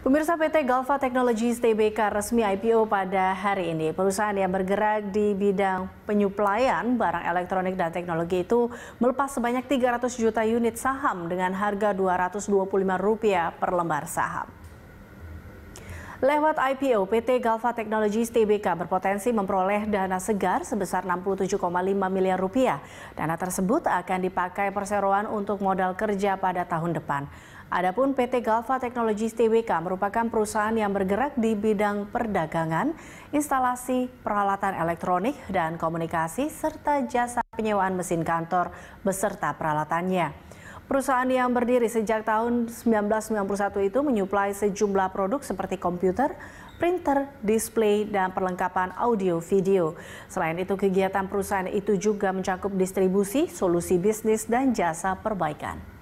Pemirsa PT Galva Technologies TBK resmi IPO pada hari ini. Perusahaan yang bergerak di bidang penyuplaian barang elektronik dan teknologi itu melepas sebanyak 300 juta unit saham dengan harga Rp225 per lembar saham. Lewat IPO, PT Galva Technologies TBK berpotensi memperoleh dana segar sebesar 67,5 miliar rupiah. Dana tersebut akan dipakai perseroan untuk modal kerja pada tahun depan. Adapun PT Galva Technologies Tbk merupakan perusahaan yang bergerak di bidang perdagangan, instalasi peralatan elektronik dan komunikasi serta jasa penyewaan mesin kantor beserta peralatannya. Perusahaan yang berdiri sejak tahun 1991 itu menyuplai sejumlah produk seperti komputer, printer, display, dan perlengkapan audio video. Selain itu, kegiatan perusahaan itu juga mencakup distribusi, solusi bisnis, dan jasa perbaikan.